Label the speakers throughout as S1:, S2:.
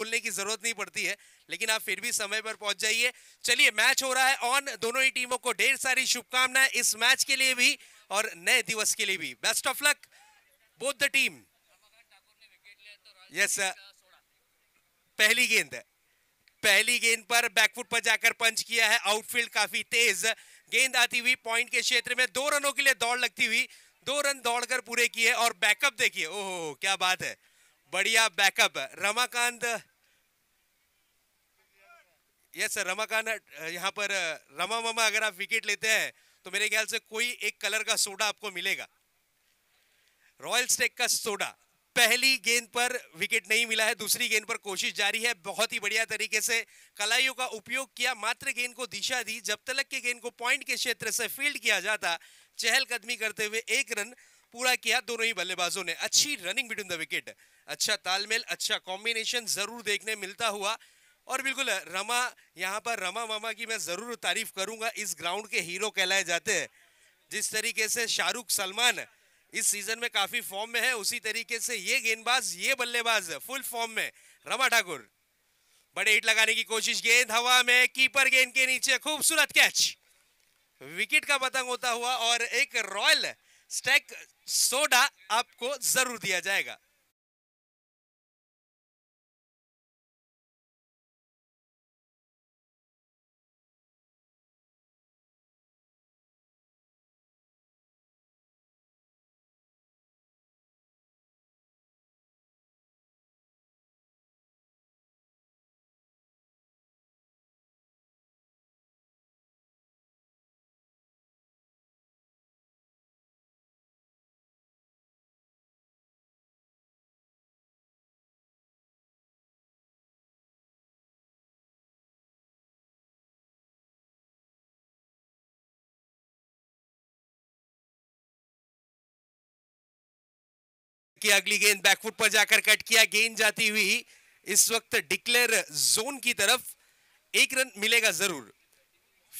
S1: खुलने की जरूरत नहीं पड़ती है लेकिन आप फिर भी समय पर पहुंच जाइए चलिए मैच हो रहा है ऑन दोनों ही टीमों को ढेर सारी शुभकामनाएं इस मैच के लिए भी और नए दिवस के लिए भी best of luck both the team yes पहली गेंद पहली गेंद पर बैकफुट पर जाकर पंच किया है आउटफील्ड काफी तेज गेंद आती हुई पॉइंट के क्षेत्र में दो रनों के लिए दौड़ लगती हुई दो रन दौड़कर पूरे किए और बैकअप देखिए ओहो क्या बात है बढ़िया backup Ramakant yes sir Ramakant यहाँ पर रमा eh, मामा अगर आप विकेट लेते हैं तो मेरे ख्याल से कोई एक कलर का सोडा आपको मिलेगा रॉयल स्टेक का सोडा पहली गेंद पर विकेट नहीं मिला है दूसरी गेंद पर कोशिश जारी है बहुत ही बढ़िया तरीके से कलाइयों का उपयोग किया मात्र गेंद को दिशा दी जब तलक के गेंद को पॉइंट के क्षेत्र से फील्ड किया जाता चहलकदमी करते हुए एक रन पूरा किया दोनों ही बल्लेबाजों ने अच्छी रनिंग बिटवीन द विकेट अच्छा तालमेल अच्छा कॉम्बिनेशन जरूर देखने मिलता हुआ और बिल्कुल रमा यहाँ पर रमा मामा की मैं ज़रूर तारीफ करूंगा इस ग्राउंड के हीरो कहलाए जाते हैं जिस तरीके से शाहरुख सलमान इस सीजन में काफ़ी फॉर्म में है उसी तरीके से ये गेंदबाज ये बल्लेबाज फुल फॉर्म में रमा ठाकुर बड़े हिट लगाने की कोशिश गेंद हवा में कीपर गेंद के नीचे खूबसूरत कैच विकेट का पतंग होता हुआ और एक रॉयल स्टैक सोडा
S2: आपको जरूर दिया जाएगा कि अगली गेंद बैकफुट पर जाकर कट किया गेंद जाती हुई इस वक्त
S1: डिक्लेयर जोन की तरफ एक रन मिलेगा जरूर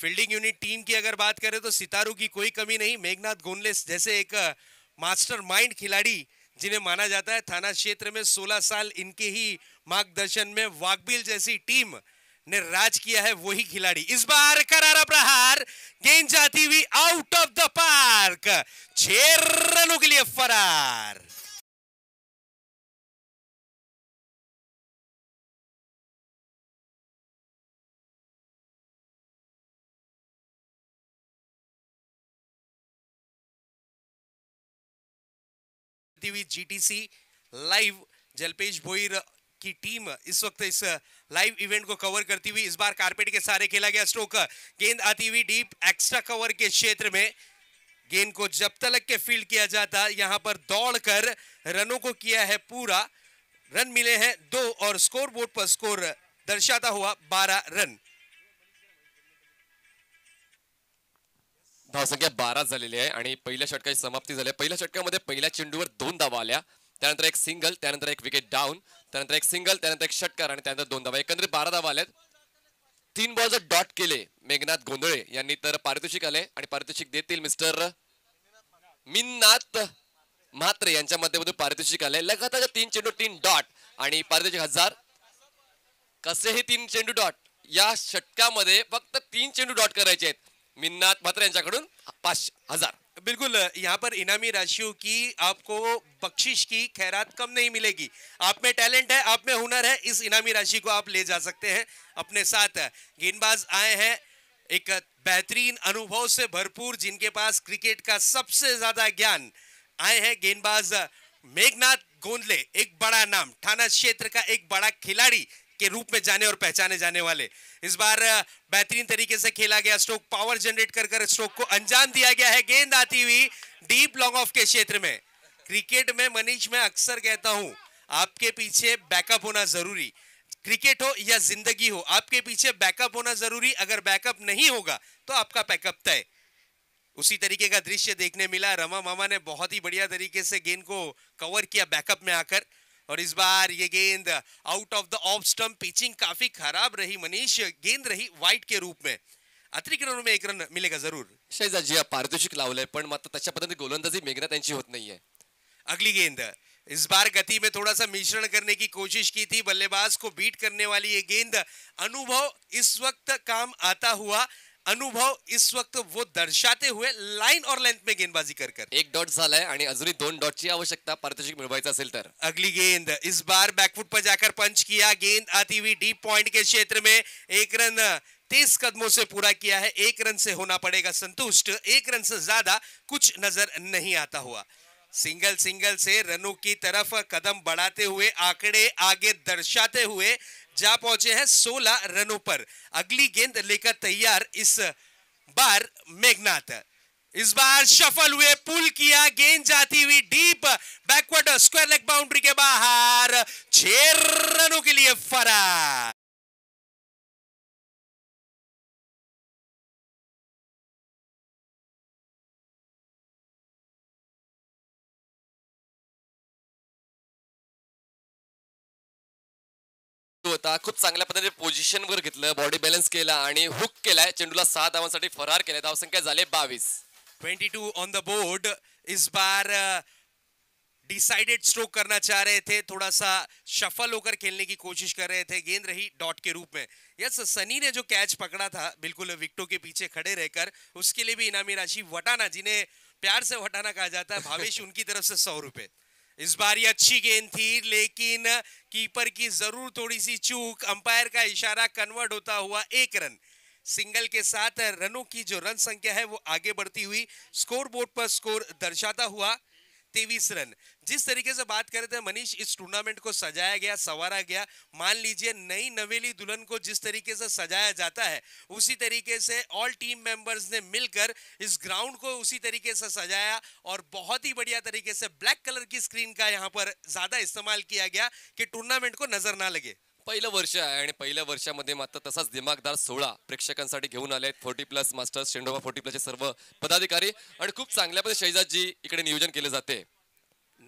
S1: फील्डिंग यूनिट टीम की अगर बात करें तो सितारों की कोई कमी नहीं मेघनाथ गोनलेस जैसे एक मास्टर माइंड खिलाड़ी जिन्हें माना जाता है थाना क्षेत्र में 16 साल इनके ही मार्गदर्शन में वाकबिल जैसी टीम ने राज किया है वही खिलाड़ी इस बार करारा प्रहार
S2: गेंद जाती हुई आउट ऑफ द पार्क छह रनों के लिए फरार करती हुई जीटीसी लाइव जलपेश भोईर की टीम इस
S1: वक्त इस लाइव इवेंट को कवर करती हुई इस बार कारपेट के सारे खेला गया स्ट्रोक गेंद आती हुई डीप एक्स्ट्रा कवर के क्षेत्र में गेंद को जब तलक के फील्ड किया जाता यहां पर दौड़कर रनों को किया है पूरा रन मिले हैं दो और स्कोर बोर्ड पर स्कोर दर्शाता हुआ बारह रन
S3: धावसंख्या बारा झालेली आहे आणि पहिल्या षटकाची समाप्ती झाली पहिल्या षटकामध्ये पहिल्या चेंडूवर दोन धावा आल्या त्यानंतर एक सिंगल त्यानंतर एक विकेट डाऊन त्यानंतर एक सिंगल त्यानंतर एक षटकार आणि त्यानंतर दोन धावा एकंदरीत बारा धावा आल्यात तीन बॉल जर डॉट केले मेघनाथ गोंधळे यांनी तर पारितोषिक आले आणि पारितोषिक देतील मिस्टर मिन्नाथ म्हात्रे यांच्या मध्यमधून पारितोषिक आले लगातार तीन चेंडू तीन डॉट आणि पारितोषिक हजार कसे हे तीन चेंडू डॉट या षटकामध्ये फक्त तीन चेंडू डॉट करायचे आहेत
S1: मिन्नाथ मात्र पांच हजार बिल्कुल यहाँ पर इनामी राशियों की आपको बख्शिश की खैरात कम नहीं मिलेगी आप में टैलेंट है आप में हुनर है इस इनामी राशि को आप ले जा सकते हैं अपने साथ गेंदबाज आए हैं एक बेहतरीन अनुभव से भरपूर जिनके पास क्रिकेट का सबसे ज्यादा ज्ञान आए हैं गेंदबाज मेघनाथ गोंदले एक बड़ा नाम थाना क्षेत्र का एक बड़ा खिलाड़ी के रूप में जाने और पहचाने जाने वाले इस बार बेहतरीन तरीके से खेला गया स्ट्रोक पावर जनरेट कर कर स्ट्रोक को अंजाम दिया गया है गेंद आती हुई डीप लॉन्ग ऑफ के क्षेत्र में क्रिकेट में मनीष मैं अक्सर कहता हूं आपके पीछे बैकअप होना जरूरी क्रिकेट हो या जिंदगी हो आपके पीछे बैकअप होना जरूरी अगर बैकअप नहीं होगा तो आपका बैकअप तय उसी तरीके का दृश्य देखने मिला रमा मामा ने बहुत ही बढ़िया तरीके से गेंद को कवर किया बैकअप में आकर और इस बार ये गेंद out of the off stump pitching काफी खराब रही मनीष गेंद रही व्हाइट के रूप में अतिरिक्त रनों में एक रन मिलेगा जरूर शैजाजी जी पारितोषिक लावलंय पण गोलंदाजी मेघना होती नहीं है अगली गेंद इस बार गति में थोड़ा सा मिश्रण करने की कोशिश की थी बल्लेबाज को बीट करने वाली ये गेंद अनुभव इस वक्त काम आता हुआ अनुभव इस वक्त वो दर्शाते हुए लाइन और लेंथ में गेंदबाजी कर कर एक डॉट है अजुरी दोन डॉट की आवश्यकता पारितोषिक मिळवायचं असेल अगली गेंद इस बार बैकफुट पर जाकर पंच किया गेंद आती हुई डीप पॉइंट के क्षेत्र में एक रन तीस कदमों से पूरा किया है एक रन से होना पड़ेगा संतुष्ट एक रन से ज्यादा कुछ नजर नहीं आता हुआ सिंगल सिंगल से रनों की तरफ कदम बढ़ाते हुए आंकड़े आगे दर्शाते हुए जा पहुंचे हैं 16 रनों पर अगली गेंद लेकर तैयार इस बार मेघनाथ इस बार सफल हुए पुल किया गेंद जाती हुई deep
S2: backward square leg boundary के बाहर छह रनों के लिए फरार होता खूब चांगल पद्धति पोजिशन वर घेतलं बॉडी बैलेंस के आणि हुक केलाय चेंडूला सहा धावांसाठी
S3: फरार
S1: के धाव संख्या बावीस twenty two on the board इस बार डिसाइडेड uh, स्ट्रोक करना चाह रहे थे थोड़ा सा शफल होकर खेलने की कोशिश कर रहे थे गेंद रही डॉट के रूप में यस सनी ने जो कैच पकड़ा था बिल्कुल विकटों के पीछे खड़े रहकर उसके लिए भी इनामी राशि वटाना जिन्हें प्यार से वटाना कहा जाता है भावेश उनकी तरफ से सौ रुपए इस बार ये अच्छी गेंद थी लेकिन कीपर की जरूर थोड़ी सी चूक अंपायर का इशारा कन्वर्ट होता हुआ एक रन सिंगल के साथ रनों की जो रन संख्या है वो आगे बढ़ती हुई स्कोर बोर्ड पर स्कोर दर्शाता हुआ तेवीस रन जिस तरीके से बात कर रहे थे मनीष इस टूर्नामेंट को सजाया गया सवारा गया मान लीजिए नई नवेली दुल्हन को जिस तरीके से सजाया जाता है उसी तरीके से ऑल टीम मेंबर्स ने मिलकर इस ग्राउंड को उसी तरीके से सजाया और बहुत ही बढ़िया तरीके से ब्लैक कलर की स्क्रीन का यहाँ पर ज्यादा इस्तेमाल किया गया कि टूर्नामेंट को नजर ना लगे पहिलं
S3: वर्ष आहे आणि पहिल्या वर्षामध्ये मात्र तसाच दिमागदार सोळा प्रेक्षकांसाठी घेऊन आले आहेत forty plus masters Shendoba forty प्लसचे सर्व पदाधिकारी आणि खूप चांगल्या शैजाजी इकडे नियोजन केले जाते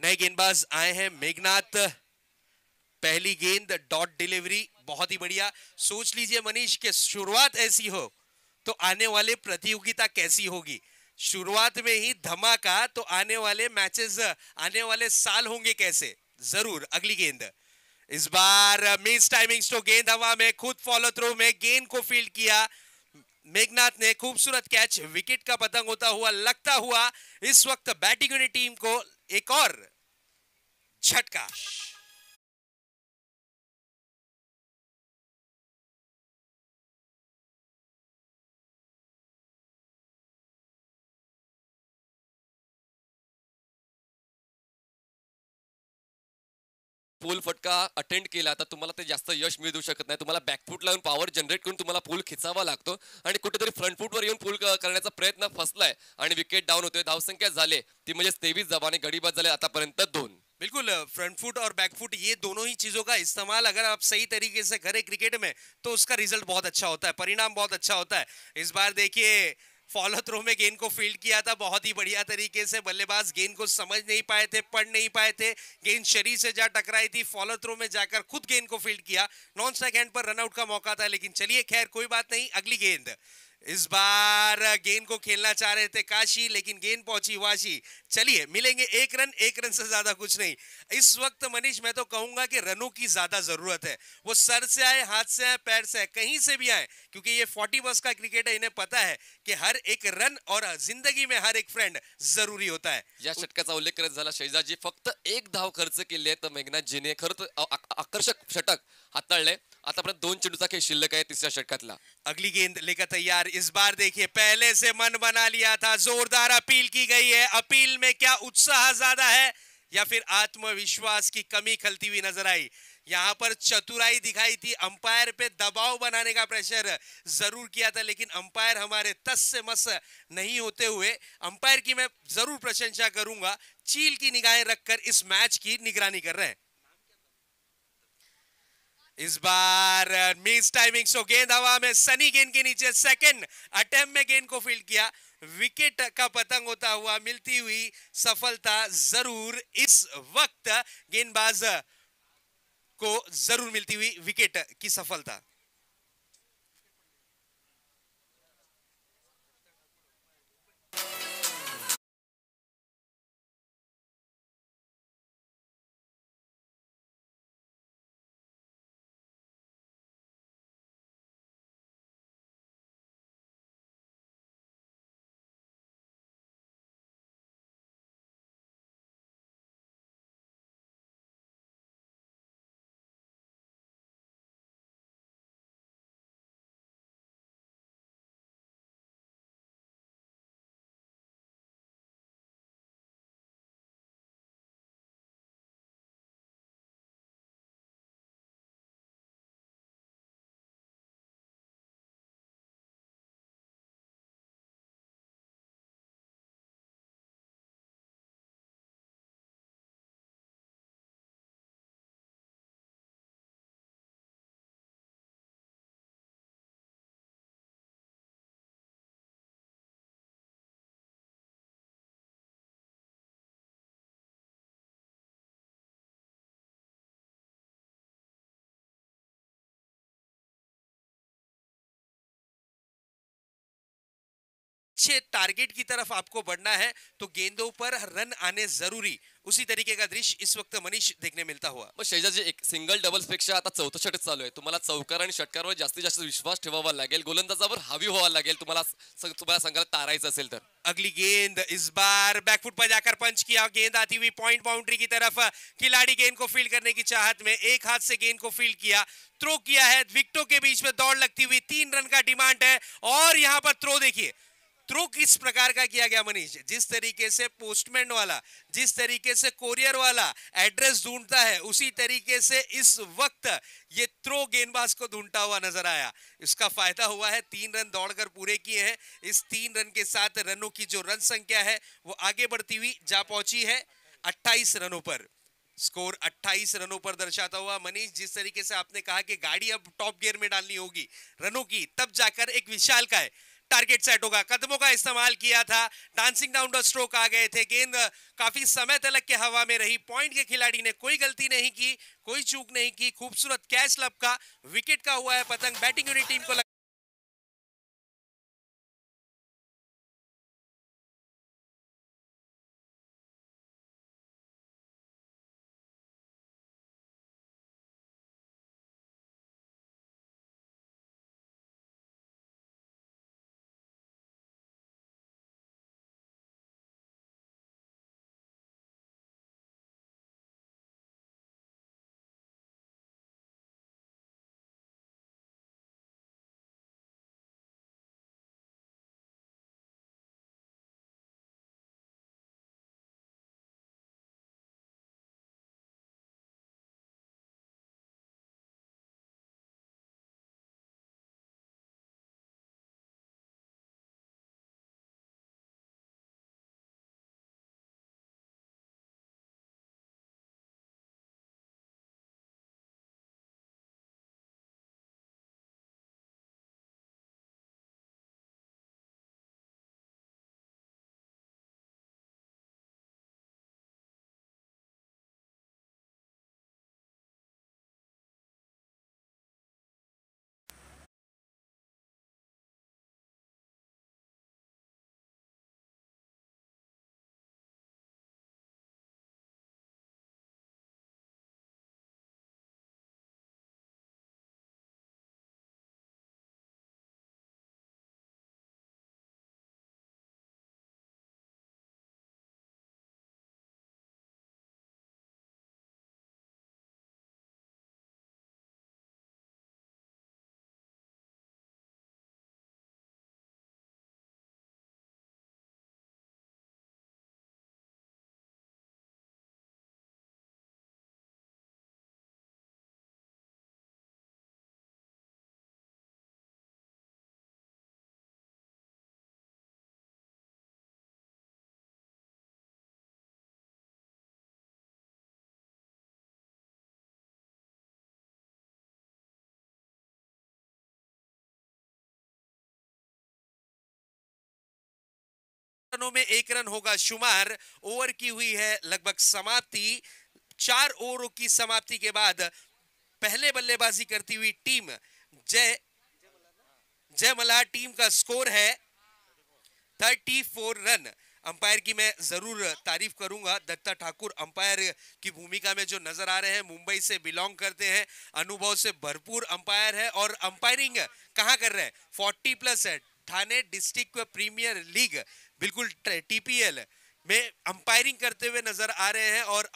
S1: नए गेंदबाज आए हैं मेघनाथ पहली गेंद डॉट डिलीवरी बहुत ही बढ़िया सोच लीजिए मनीष के शुरुआत ऐसी हो तो आने वाले प्रतियोगिता कैसी होगी शुरुआत में ही धमाका तो आने वाले मैचेस आने वाले साल होंगे कैसे जरूर अगली गेंद इस बार मिस uh, टाइमिंग्स तो गेंद हवा में खुद फॉलो थ्रो में गेंद को फील्ड किया मेघनाथ ने खूबसूरत कैच विकेट का पतंग होता हुआ लगता हुआ इस वक्त बैटिंग टीम को एक और
S2: झटका पोल फटका अटेंड केला तर तुम्हाला ते जास्त यश
S3: मिळू शकत नाही तुम्हाला बॅकफूट लावून पॉवर जनरेट करून तुम्हाला पूल खिचावा लागतो आणि कुठेतरी फ्रंटफूटवर येऊन पूल करण्याचा प्रयत्न फसलाय आणि विकेट डाऊन होतोय धावसंख्या झाले ती म्हणजे तेवीस जबाने गडीबाद झाले आतापर्यंत दोन
S1: बिल्कुल फ्रंट फुट और बैक फुट ये दोनों ही चीज़ों का इस्तेमाल अगर आप सही तरीके से करें क्रिकेट में तो उसका रिजल्ट बहुत अच्छा होता है परिणाम बहुत अच्छा होता है इस बार देखिए फॉलो थ्रो में गेंद को फील्ड किया था बहुत ही बढ़िया तरीके से बल्लेबाज गेंद को समझ नहीं पाए थे पढ़ नहीं पाए थे गेंद शरीर से जा टकराई थी फॉलो थ्रो में जाकर खुद गेंद को फील्ड किया नॉन स्ट्राइक हैंड पर रनआउट का मौका था लेकिन चलिए खैर कोई बात नहीं अगली गेंद इस बार गेंद को खेलना चाह रहे थे काशी लेकिन गेंद पहुंची वाशी चलिए मिलेंगे एक रन एक रन से ज्यादा कुछ नहीं इस वक्त मनीष मैं तो कहूंगा कि रनों की ज्यादा जरूरत है वो सर से आए हाथ से आए पैर से आए कहीं से भी आए क्योंकि ये फोर्टी बस का क्रिकेट है इन्हें पता है कि हर एक रन और जिंदगी में हर एक फ्रेंड जरूरी होता है या का उल्लेख करत झाला शैजाजी
S3: फक्त एक धाव खर्च तो मेघनाथ जी ने तर आकर्षक षटक हाथ पर दोन का खेल शिल्लक है तीसरा षटक अगली
S1: गेंद लेकर तैयार इस बार देखिए पहले से मन बना लिया था जोरदार अपील की गई है अपील में क्या उत्साह ज्यादा है या फिर आत्मविश्वास की कमी खलती हुई नजर आई यहाँ पर चतुराई दिखाई थी अंपायर पे दबाव बनाने का प्रेशर जरूर किया था लेकिन अंपायर हमारे तस से मस नहीं होते हुए अंपायर की मैं जरूर प्रशंसा करूंगा चील की निगाहें रखकर इस मैच की निगरानी कर रहे हैं इस बार मिस टाइमिंग सो गेंद हवा में सनी गेंद के नीचे सेकंड अटेम्प में गेंद को फील्ड किया विकेट का पतंग होता हुआ मिलती हुई सफलता जरूर इस वक्त गेंदबाज को जरूर मिलती हुई विकेट की सफलता you
S2: अच्छे टारगेट की तरफ आपको बढ़ना है तो गेंदों पर रन आने जरूरी
S1: उसी तरीके का दृश्य इस वक्त मनीष देखने मिलता हुआ
S3: शेजा जी एक सिंगल डबल्स पेक्षा आता चौथं षटक चालू है तुम्हारा चौकार षटकार षटकावर जास्तीत जास्त विश्वास लगे गोलंदाजा गोलंदाजावर हवी व्हावा लगे तुम्हारा तुम्हारा
S1: संघाला तारायचं असेल अगली गेंद इस बार बैकफुट पर जाकर पंच किया गेंद आती हुई पॉइंट बाउंड्री की तरफ खिलाड़ी गेंद को फील्ड करने की चाहत में एक हाथ से गेंद को फील्ड किया थ्रो किया है विकटों के बीच में दौड़ लगती हुई तीन रन का डिमांड है और यहां पर थ्रो देखिए थ्रू किस प्रकार का किया गया मनीष जिस तरीके से पोस्टमैन वाला जिस तरीके से कोरियर वाला एड्रेस ढूंढता है उसी तरीके से इस वक्त ये थ्रो गेंदबाज को ढूंढता हुआ नजर आया इसका फायदा हुआ है तीन रन दौड़कर पूरे किए हैं इस तीन रन के साथ रनों की जो रन संख्या है वो आगे बढ़ती हुई जा पहुंची है अट्ठाईस रनों पर स्कोर 28 रनों पर दर्शाता हुआ मनीष जिस तरीके से आपने कहा कि गाड़ी अब टॉप गियर में डालनी होगी रनों की तब जाकर एक विशाल का है टारगेट सेट होगा कदमों का इस्तेमाल किया था डांसिंग डाउन स्ट्रोक आ गए थे गेंद काफी समय तलक के हवा में रही पॉइंट के खिलाड़ी ने कोई गलती नहीं की कोई चूक नहीं की खूबसूरत कैच लपका
S2: विकेट का हुआ है पतंग बैटिंग यूनिट टीम को लग... रनों में एक रन होगा शुमार ओवर की हुई है लगभग
S1: समाप्ति चार ओवरों की समाप्ति के बाद पहले बल्लेबाजी करती हुई टीम जय जय मल्हार टीम का स्कोर है थर्टी फोर रन अंपायर की मैं जरूर तारीफ करूंगा दत्ता ठाकुर अंपायर की भूमिका में जो नजर आ रहे हैं मुंबई से बिलोंग करते हैं अनुभव से भरपूर अंपायर है और अंपायरिंग कहाँ कर रहे हैं फोर्टी प्लस है ठाणे डिस्ट्रिक्ट प्रीमियर लीग बिल्कुल टीपीएल में अंपायरिंग करते हुए नजर आ रहे हैं और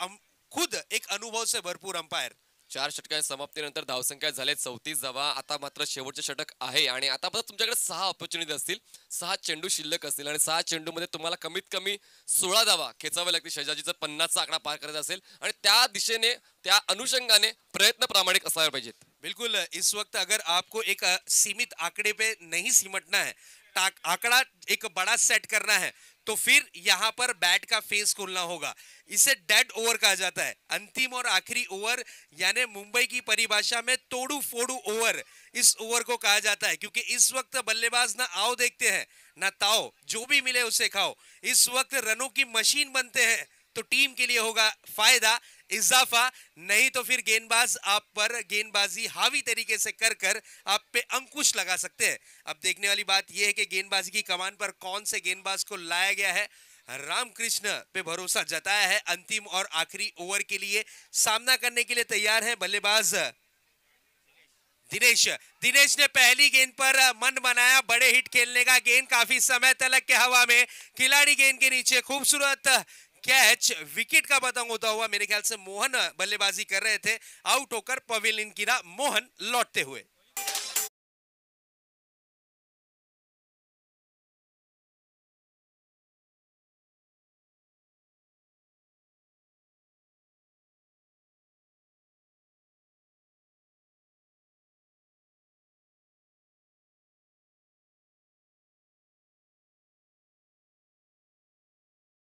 S1: खुद एक अनुभव से भरपूर अंपायर चार षटकां समाप्तीनंतर धावसंख्या झाले चौतीस
S3: जवा आता मात्र शेवटचे षटक आहे आणि आता मात्र तुमच्याकडे सहा ऑपॉर्च्युनिटी असतील सहा चेंडू शिल्लक असतील आणि सहा चेंडूमध्ये तुम्हाला कमीत कमी सोळा धावा खेचावे लागतील शेजाजीचा जर पन्नासचा आकडा पार
S1: करायचा असेल आणि त्या दिशेने त्या अनुषंगाने प्रयत्न प्रामाणिक असायला पाहिजेत बिल्कुल इस वक्त अगर आपको एक सीमित आकडे पे नहीं सिमटना है आंकड़ा एक बड़ा सेट करना है तो फिर यहां पर बैट का फेस खोलना होगा इसे डेड ओवर कहा जाता है अंतिम और आखिरी ओवर यानी मुंबई की परिभाषा में तोड़ू फोड़ू ओवर इस ओवर को कहा जाता है क्योंकि इस वक्त बल्लेबाज ना आओ देखते हैं ना ताओ जो भी मिले उसे खाओ इस वक्त रनों की मशीन बनते हैं तो टीम के लिए होगा फायदा इजाफा नहीं तो फिर गेंदबाज आप पर गेंदबाजी हावी तरीके से कर कर आप पे अंकुश लगा सकते हैं अब देखने वाली बात यह है कि गेंदबाजी की कमान पर कौन से गेंदबाज को लाया गया है रामकृष्ण पे भरोसा जताया है अंतिम और आखिरी ओवर के लिए सामना करने के लिए तैयार है बल्लेबाज दिनेश दिनेश ने पहली गेंद पर मन बनाया बड़े हिट खेलने का गेंद काफी समय तलक के हवा में खिलाड़ी गेंद के नीचे खूबसूरत कैच विकेट का पतंग होता हुआ मेरे ख्याल से मोहन बल्लेबाजी कर रहे थे आउट होकर पवेलियन की मोहन लौटते
S2: हुए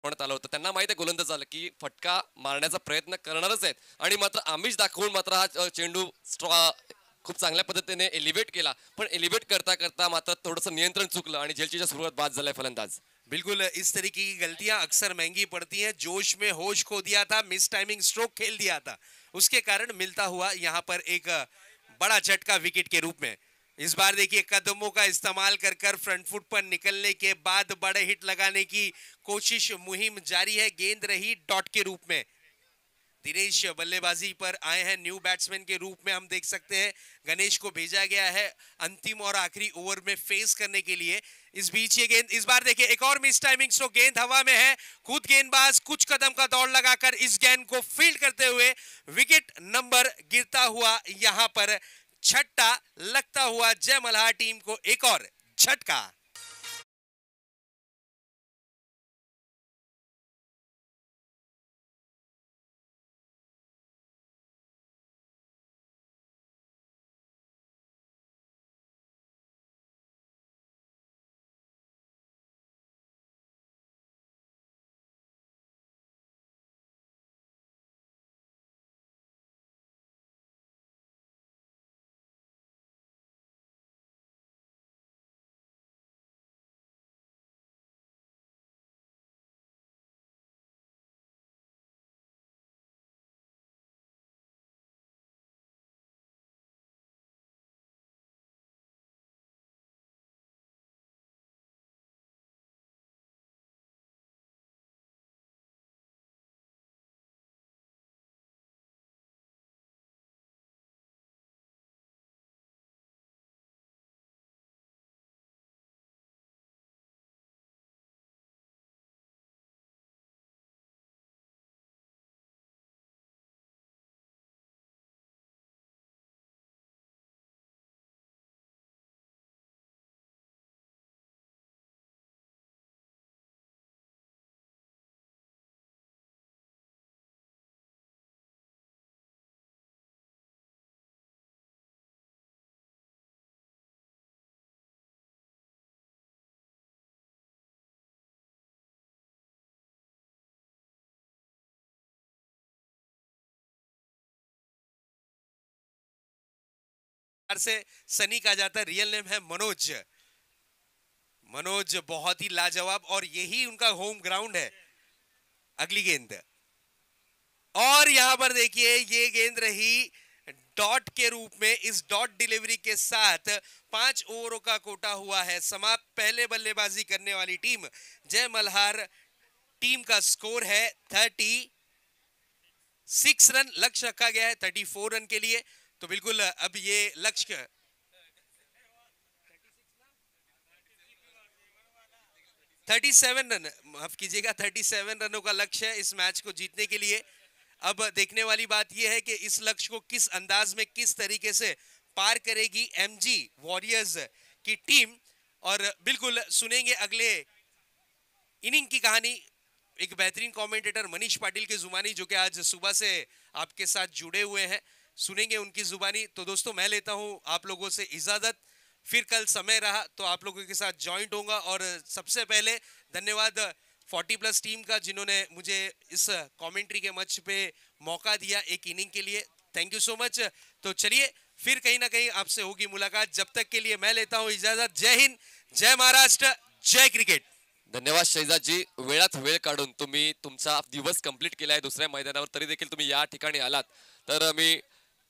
S2: म्हणत आलं होतं त्यांना माहिती आहे गोलंदाज झालं की फटका
S3: मारण्याचा प्रयत्न करणारच आहेत आणि मात्र आम्हीच दाखवून मात्र हा चेंडू स्ट्रॉ खूप चांगल्या पद्धतीने एलिव्हेट केला पण एलिव्हेट करता करता मात्र थोडंसं नियंत्रण चुकलं आणि झेलचीच्या सुरुवात बाद झालाय
S1: फलंदाज बिल्कुल इस तरीके की गलतियां अक्सर महंगी पड़ती हैं जोश में होश खो दिया था मिस टाइमिंग स्ट्रोक खेल दिया था उसके कारण मिलता हुआ यहाँ पर एक बड़ा झटका विकेट के रूप में इस बार देखिए कदमों का इस्तेमाल कर कर फ्रंट फुट पर निकलने के बाद बड़े हिट लगाने की कोशिश मुहिम जारी है गेंद रही डॉट के रूप में दिनेश बल्लेबाजी पर आए हैं न्यू बैट्समैन के रूप में हम देख सकते हैं गणेश को भेजा गया है अंतिम और आखिरी ओवर में फेस करने के लिए इस बीच ये गेंद इस बार देखिए एक और मिस टाइमिंग सो गेंद हवा में है खुद गेंदबाज कुछ कदम का दौड़ लगाकर इस गेंद को फील्ड करते हुए विकेट नंबर गिरता हुआ यहां पर छट्टा
S2: लगता हुआ जय मल्हार टीम को एक और झटका प्यार से सनी कहा जाता है रियल नेम है मनोज मनोज बहुत ही
S1: लाजवाब और यही उनका होम ग्राउंड है अगली गेंद और यहां पर देखिए ये गेंद रही डॉट के रूप में इस डॉट डिलीवरी के साथ पांच ओवरों का कोटा हुआ है समाप्त पहले बल्लेबाजी करने वाली टीम जय मल्हार टीम का स्कोर है थर्टी सिक्स रन लक्ष्य रखा गया है थर्टी फोर रन के लिए तो बिल्कुल अब ये लक्ष्य थर्टी सेवन रन माफ कीजिएगा थर्टी सेवन रनों का लक्ष्य है इस मैच को जीतने के लिए अब देखने वाली बात यह है कि इस लक्ष्य को किस अंदाज में किस तरीके से पार करेगी एमजी वॉरियर्स की टीम और बिल्कुल सुनेंगे अगले इनिंग की कहानी एक बेहतरीन कमेंटेटर मनीष पाटिल के जुमानी जो कि आज सुबह से आपके साथ जुड़े हुए हैं सुनेंगे उनकी जुबानी तो दोस्तों मैं लेता हूँ आप लोगों से इजाज़त फिर कल समय रहा तो आप लोगों के साथ ज्वाइंट होगा और सबसे पहले धन्यवाद 40 प्लस टीम का जिन्होंने मुझे इस कमेंट्री के मंच पे मौका दिया एक इनिंग के लिए थैंक यू सो मच तो चलिए फिर कहीं ना कहीं आपसे होगी मुलाकात जब तक के लिए मैं लेता हूं इजाजत जय हिंद जय महाराष्ट्र जय क्रिकेट
S3: धन्यवाद शहजाद जी वे वे का दिवस कंप्लीट के दुसर मैदान पर तरी देखी तुम्ही या तर मी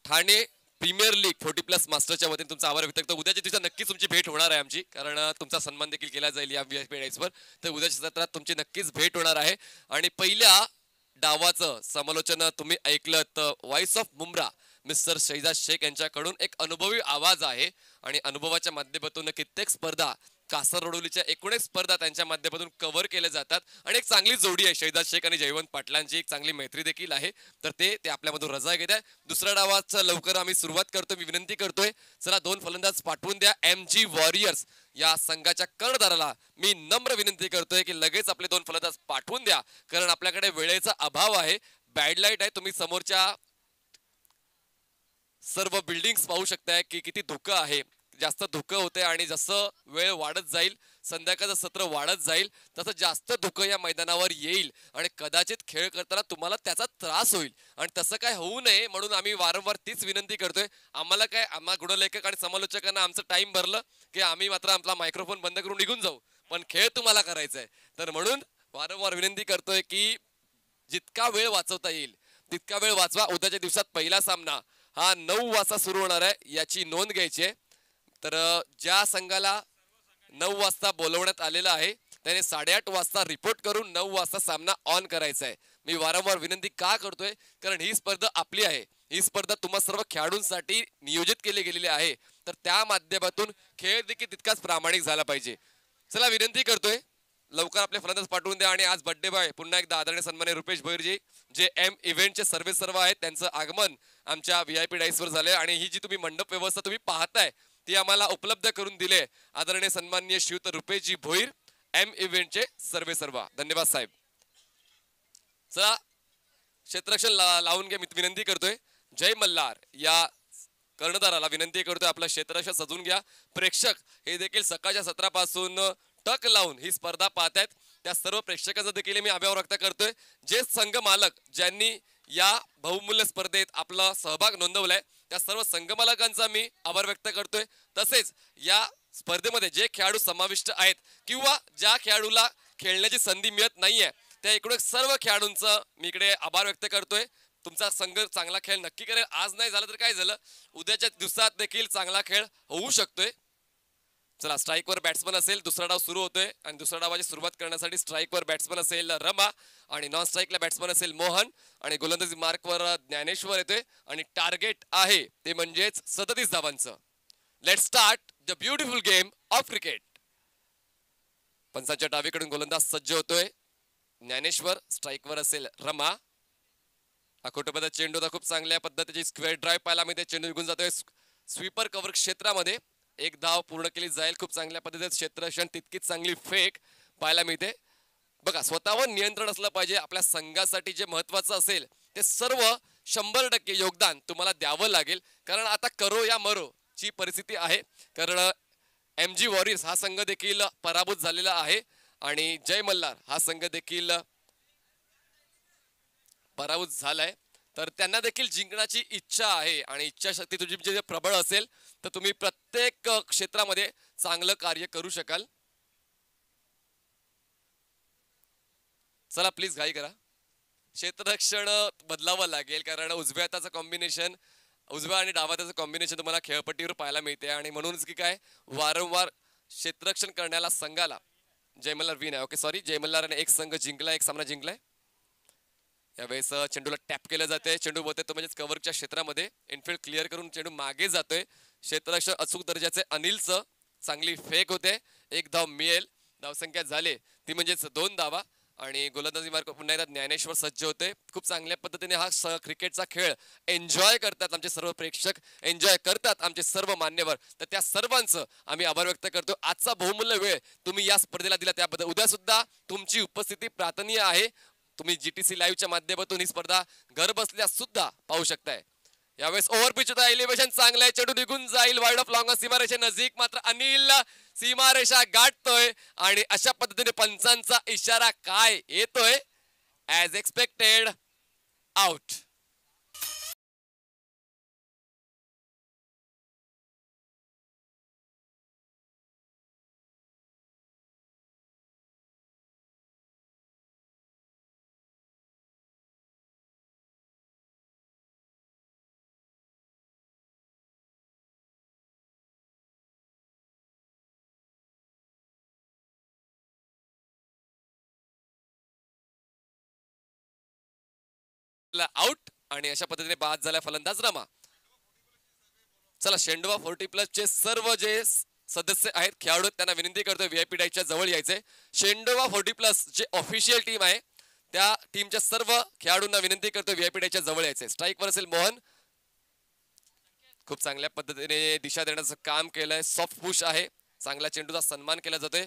S3: Thane premier league forty plus मास्टरच्या वतीने तुमचा आभार व्यक्त करतो उद्याच्या दिवसात नक्कीच तुमची भेट होणार आहे आमची कारण तुमचा सन्मान देखील केला जाईल या वर तर उद्याच्या सत्रात तुमची नक्कीच भेट होणार आहे आणि पहिल्या डावाचं समालोचन तुम्ही ऐकलं तर ऑफ मुंब्रा मिस्टर शहिदा शेख यांच्याकडून एक अनुभवी आवाज आहे आणि अनुभवाच्या माध्यमातून कित्येक स्पर्धा कासरडोलीच्या एकूणच स्पर्धा त्यांच्या माध्यमातून कव्हर केल्या जातात आणि एक चांगली जोडी आहे शहिदा शेख आणि जयवंत पाटलांची एक चांगली मैत्री देखील आहे तर ते ते आपल्यामधून रजा घेत आहे दुसऱ्या डावाचा लवकर आम्ही सुरुवात करतो मी विनंती करतोय चला दोन फलंदाज पाठवून द्या एम जी वॉरियर्स या संघाच्या कर्णधाराला मी नम्र विनंती करतोय की लगेच आपले दोन फलंदाज पाठवून द्या कारण आपल्याकडे वेळेचा अभाव आहे बॅडलाईट आहे तुम्ही समोरच्या सर्व बिल्डिंग्स पाहू शकताय की किती धुकं आहे जास्त धुकं होतंय आणि जसं वेळ वाढत जाईल संध्याकाळचं सत्र वाढत जाईल तसं जास्त धुकं या मैदानावर येईल आणि कदाचित खेळ करताना तुम्हाला त्याचा त्रास होईल आणि तसं काय होऊ नये म्हणून आम्ही वारंवार तीच विनंती करतोय आम्हाला काय आम्हा गुणलेखक आणि समालोचकांना आमचं टाइम भरलं की आम्ही मात्र आपला मायक्रोफोन बंद करून निघून जाऊ पण खेळ तुम्हाला करायचा आहे तर म्हणून वारंवार विनंती करतोय की जितका वेळ वाचवता येईल तितका वेळ वाचवा उद्याच्या दिवसात पहिला सामना हा नऊ वाजता सुरू होणार आहे याची नोंद घ्यायची आहे तर ज्या संघाला नऊ वाजता बोलवण्यात आलेला आहे त्याने साडेआठ वाजता रिपोर्ट करून नऊ वाजता सामना ऑन करायचा आहे मी वारंवार विनंती का करतोय कारण ही स्पर्धा आपली आहे ही स्पर्धा तुम्हा सर्व खेळाडूंसाठी नियोजित केली गेलेली आहे तर त्या माध्यमातून खेळ देखील तितकाच प्रामाणिक झाला पाहिजे चला विनंती करतोय लवकर आपले फलंदाज पाठवून द्या आणि आज बड्डे बाय पुन्हा एकदा आदरणीय सन्मान्य रुपेश भैरजी जे एम इव्हेंटचे सर्वे सर्व आहेत त्यांचं आगमन आमच्या व्ही आय पी डाईसवर झालं आणि ही जी तुम्ही मंडप व्यवस्था तुम्ही पाहताय ती आम्हाला उपलब्ध करून दिले आदरणीय सन्मान्य श्रीयुत रुपेजी भोईर एम इव्हेंटचे सर्वे सर्व धन्यवाद साहेब चला क्षेत्ररक्षण लावून घ्या मी विनंती करतोय जय मल्हार या कर्णधाराला विनंती करतोय आपला क्षेत्रक्षण सजून घ्या प्रेक्षक हे देखील सकाळच्या सत्रापासून टक लावून ही स्पर्धा पाहत आहेत त्या सर्व प्रेक्षकांचा देखील मी अभियाव व्यक्त करतोय जे संघ मालक ज्यांनी या बहुमूल्य स्पर्धेत आपला सहभाग नोंदवलाय त्या सर्व संगमालकांचा मी आभार व्यक्त करतोय तसेच या स्पर्धेमध्ये जे खेळाडू समाविष्ट आहेत किंवा ज्या खेळाडूला खेळण्याची संधी मिळत नाहीये त्या इकडे सर्व खेळाडूंचं मी इकडे आभार व्यक्त करतोय तुमचा संघ चांगला खेळ नक्की करेल आज नाही झालं तर काय झालं उद्याच्या दिवसात देखील चांगला खेळ होऊ शकतोय चला वर बॅट्समन असेल दुसरा डाव सुरू होतोय आणि दुसऱ्या डावाची सुरुवात करण्यासाठी वर बॅट्समन असेल रमा आणि नॉन स्ट्राईकला बॅट्समन असेल मोहन आणि गोलंदाजी मार्कवर ज्ञानेश्वर येतोय आणि टार्गेट आहे ते म्हणजेच सदतीस धावांचं let start the beautiful game of cricket पंचाच्या डावीकडून गोलंदाज सज्ज होतोय ज्ञानेश्वर वर असेल रमा कुटुंबाचा चेंडू खूप चांगल्या पद्धतीची स्क्वेअर ड्राईव्ह पाहायला मिळते चेंडू निघून जातोय स्वीपर कव्हर क्षेत्रामध्ये एक धाव पूर्ण केली जाईल खूप चांगल्या पद्धतीत क्षेत्रक्षण तितकीच चांगली फेक पाहायला मिळते बघा स्वतःवर नियंत्रण असलं पाहिजे आपल्या संघासाठी जे महत्वाचं असेल ते सर्व शंभर टक्के योगदान तुम्हाला द्यावं लागेल कारण आता करो या मरो ची परिस्थिती आहे कारण एम जी वॉरियर्स हा संघ देखील पराभूत झालेला आहे आणि जय मल्हार हा संघ देखील पराभूत झालाय तर त्यांना देखील जिंकण्याची इच्छा आहे आणि इच्छाशक्ती तुझी जे प्रबळ असेल तर तुम्ही प्रत्येक क्षेत्रामध्ये चांगलं कार्य करू शकाल चला प्लीज घाई करा क्षेत्ररक्षण बदलावं लागेल कारण उजव्या हाताचं कॉम्बिनेशन उजव्या आणि डाव्या हाताचं कॉम्बिनेशन तुम्हाला खेळपट्टीवर पाहायला मिळते आणि म्हणूनच की काय वारंवार क्षेत्ररक्षण करण्याला संघाला जयमल्लार विन आहे ओके सॉरी आणि एक संघ जिंकला एक सामना जिंकलाय यावेळेस चेंडूला टॅप केलं जाते चेंडू बोलते तो म्हणजेच कव्हरच्या क्षेत्रामध्ये इनफिल्ड क्लिअर करून चेंडू मागे जातोय क्षेत्र अचूक दर्जाचे अनिलचं चांगली फेक होते एक धाव मिळेल धावसंख्या झाले ती म्हणजेच दोन धावा आणि गोलंदाजी मार्ग पुन्हा एकदा ज्ञानेश्वर सज्ज होते खूप चांगल्या पद्धतीने हा क्रिकेटचा खेळ एन्जॉय करतात आमचे सर्व प्रेक्षक एन्जॉय करतात आमचे सर्व मान्यवर तर त्या सर्वांचं आम्ही आभार व्यक्त करतो आजचा बहुमूल्य वेळ तुम्ही या स्पर्धेला दिला त्याबद्दल उद्या सुद्धा तुमची उपस्थिती प्रार्थनीय आहे तुम्ही जी टी सी लाईव्हच्या माध्यमातून ही स्पर्धा घर सुद्धा पाहू शकताय यावेळेस ओव्हर पिच होता एलिव्हेशन चांगलं आहे चेंडू निघून जाईल वाईड ऑफ लॉंग सीमारेषा नजीक मात्र अनिल सीमारेषा गाठतोय आणि अशा पद्धतीने
S2: पंचांचा इशारा काय येतोय ऍज एक्सपेक्टेड आउट आउट आणि अशा पद्धतीने बाद झाला फलंदाज रमा चला शेंडवा फोर्टी प्लस
S3: चे सर्व जे सदस्य आहेत खेळाडू त्यांना विनंती करतोय व्हीआयपी डायच्या जवळ यायचे शेंडोवा फोर्टी प्लस जे ऑफिशियल टीम आहे त्या टीमच्या सर्व खेळाडूंना विनंती करतोय व्हीआयपी डायच्या जवळ यायचे वर असेल मोहन खूप चांगल्या पद्धतीने दिशा देण्याचं काम केलंय सॉफ्ट पुश आहे चांगला चेंडूचा सन्मान केला जातोय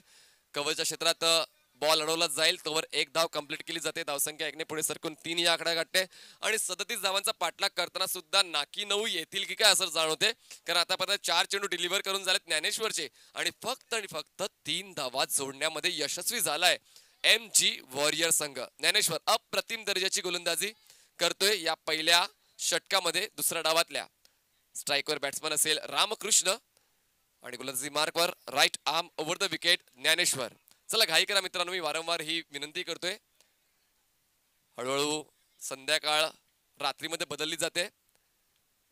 S3: कवरच्या क्षेत्रात बॉल अडवला जाईल तोवर एक धाव कंप्लीट केली जाते धावसंख्या एकने पुढे सरकून तीन या आकडा गाठते आणि सदतीस धावांचा पाठलाग करताना सुद्धा नाकी नऊ येतील की काय असं जाणवते कारण आतापर्यंत चार चेंडू डिलिव्हर करून झालेत ज्ञानेश्वरचे आणि फक्त आणि फक्त तीन धावा जोडण्यामध्ये यशस्वी झालाय एम जी वॉरियर संघ ज्ञानेश्वर अप्रतिम दर्जाची गोलंदाजी करतोय या पहिल्या षटकामध्ये दुसऱ्या डावातल्या स्ट्राईकवर बॅट्समन असेल रामकृष्ण आणि गोलंदाजी मार्कवर right arm over the wicket Dnyaneshwar चला घाई करा मित्रांनो मी वारंवार ही विनंती करतोय हळूहळू संध्याकाळ रात्रीमध्ये बदलली जाते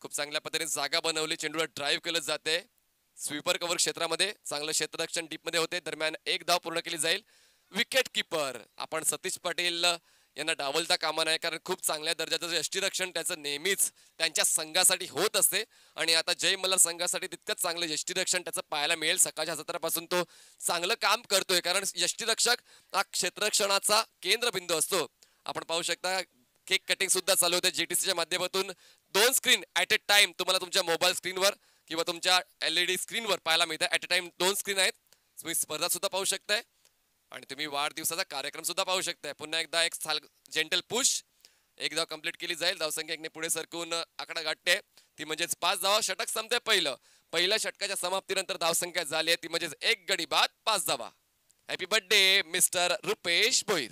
S3: खूप चांगल्या पद्धतीने जागा बनवली चेंडूला ड्राईव्ह केलं जाते स्वीपर कव्हर क्षेत्रामध्ये चांगलं क्षेत्ररक्षण डीपमध्ये होते दरम्यान एक धाव पूर्ण केली जाईल विकेट किपर आपण सतीश पाटील यांना डावलता कामा नाही कारण खूप चांगल्या दर्जाचं यष्टीरक्षण त्याचं नेहमीच त्यांच्या संघासाठी होत असते आणि आता जय मल्हार संघासाठी तितकंच चांगलं यष्टीरक्षण त्याचं पाहायला मिळेल सकाळच्या सत्रापासून तो चांगलं काम करतोय कारण यष्टीरक्षक हा क्षेत्ररक्षणाचा केंद्रबिंदू असतो आपण पाहू शकता केक कटिंग सुद्धा चालू होते जीटीसीच्या माध्यमातून दोन स्क्रीन ऍट अ टाइम तुम्हाला तुमच्या मोबाईल स्क्रीनवर किंवा तुमच्या एलईडी स्क्रीनवर e पाहायला मिळतं ऍट अ टाइम दोन स्क्रीन आहेत तुम्ही स्पर्धा सुद्धा पाहू शकताय आणि तुम्ही वाढदिवसाचा कार्यक्रम सुद्धा पाहू शकताय पुन्हा एकदा एक साल जेंटल पुश एकदा धाव कंप्लीट केली जाईल धावसंख्या एकने पुढे सरकून आकडा गाठते ती म्हणजेच पाच धावा षटक संपते पहिलं पहिल्या षटकाच्या समाप्तीनंतर धावसंख्या झाली आहे ती म्हणजेच एक गडी बाद पाच धावा happy birthday mister Rupesh Bhoir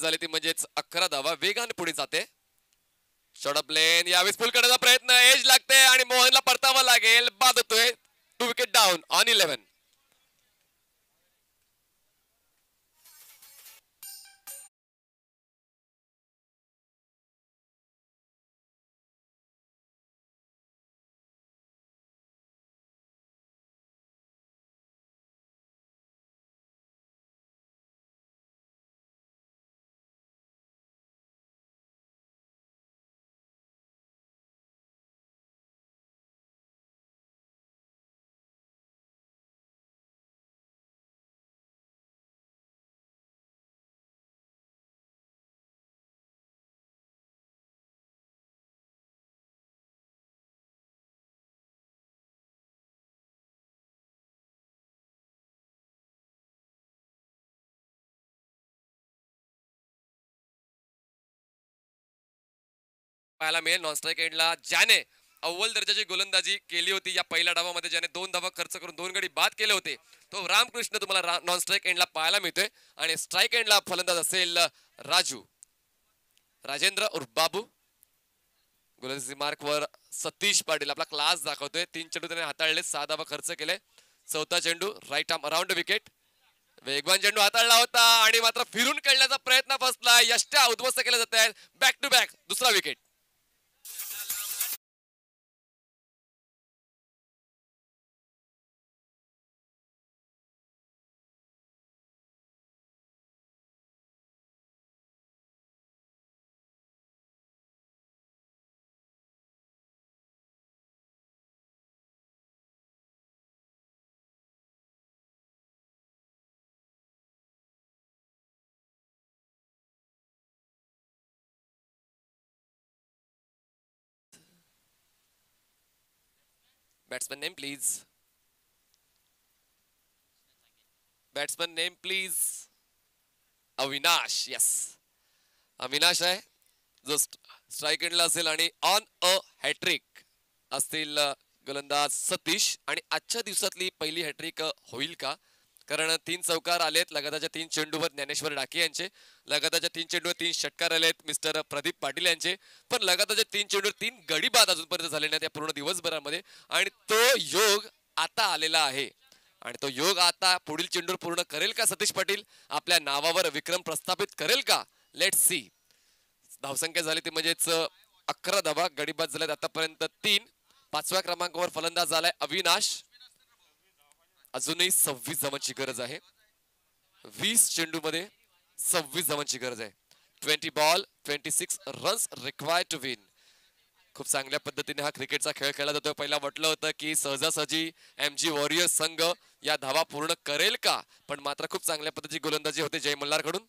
S2: झाली ती म्हणजेच अकरा धावा वेगाने पुढे जाते
S3: प्लेन यावेळेस फुल करण्याचा प्रयत्न एज लागते आणि मोहनला परतावा लागेल बाद होतोय two
S2: wicket down on eleven पाहायला मिळेल नॉनस्ट्राईक एंडला ज्याने अव्वल दर्जाची गोलंदाजी केली होती या पहिल्या डावामध्ये ज्याने दोन
S3: धावा खर्च करून दोन गडी बाद केले होते तो रामकृष्ण तुम्हाला नॉन स्ट्राईक एंडला पाहायला मिळतोय आणि स्ट्राईक एंडला फलंदाज असेल राजू राजेंद्र उर्फ बाबू गोलंदाजी मार्कवर सतीश पाटील आपला क्लास दाखवतोय तीन चेंडू त्याने हाताळले सहा धावा खर्च केले चौथा चेंडू राईट आर्म अराउंड विकेट वेगवान चेंडू हाताळला होता आणि
S2: मात्र फिरून खेळण्याचा प्रयत्न बसला यष्ट्या उद्ध्वस्त केल्या जात आहेत बॅक टू बॅक दुसरा wicket batsman name please
S3: batsman name please Avinash yes Avinash आहे जो स्ट्राइक एंडला असेल आणि ऑन अ हॅट्रिक असतील गोलंदाज सतीश आणि आजच्या दिवसातली पहिली हॅट्रिक होईल का कारण तीन चौकार आलेत लगाताच्या तीन चेंडूवर ज्ञानेश्वर डाके यांचे लगाताच्या तीन चेंडूवर तीन षटकार आलेत मिस्टर प्रदीप पाटील यांचे पण लगाताच्या तीन चेंडूवर तीन गडी बाद अजूनपर्यंत झाले नाहीत या पूर्ण दिवसभरामध्ये आणि तो योग आता आलेला आहे आणि तो योग आता पुढील चेंडूर पूर्ण करेल का सतीश पाटील आपल्या नावावर विक्रम प्रस्थापित करेल का लेट सी धावसंख्या झाली ती म्हणजेच अकरा धावा गडीबाद झाल्यात आतापर्यंत तीन पाचव्या क्रमांकावर फलंदाज झालाय अविनाश अजूनही सव्वीस धावांची गरज आहे वीस चेंडूमध्ये सव्वीस धावांची गरज आहे twenty ball twenty six runs require to win खूप चांगल्या पद्धतीने हा क्रिकेटचा खेळ खेळला जातोय पहिला म्हटलं होतं की सहजासहजी एम जी वॉरियर्स संघ या धावा पूर्ण करेल का पण मात्र खूप चांगल्या पद्धतीची गोलंदाजी होते जय मल्हारकडून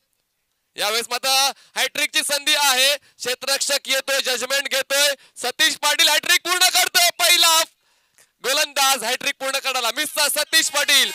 S3: यावेळेस मात्र हॅट्रिकची संधी आहे क्षेत्ररक्षक येतोय जजमेंट घेतोय सतीश पाटील हॅट्रिक पूर्ण करतोय पहिला गोलंदाज हॅट्रिक पूर्ण
S2: करणारा मिस्टर सतीश पाटील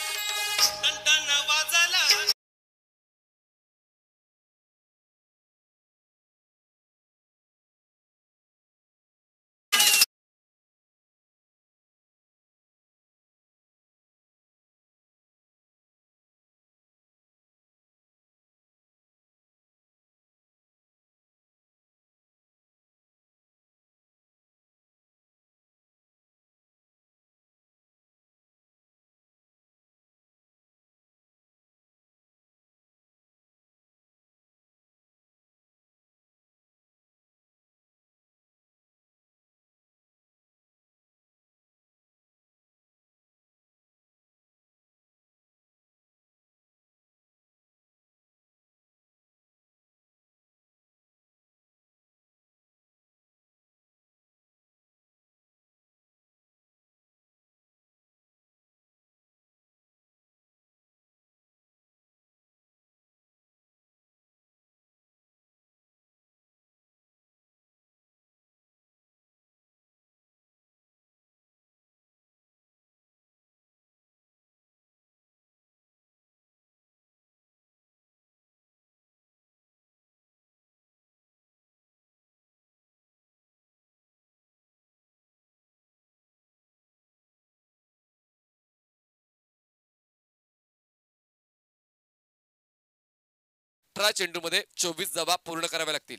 S2: अठरा चेंडूमध्ये चोवीस धावा पूर्ण कराव्या लागतील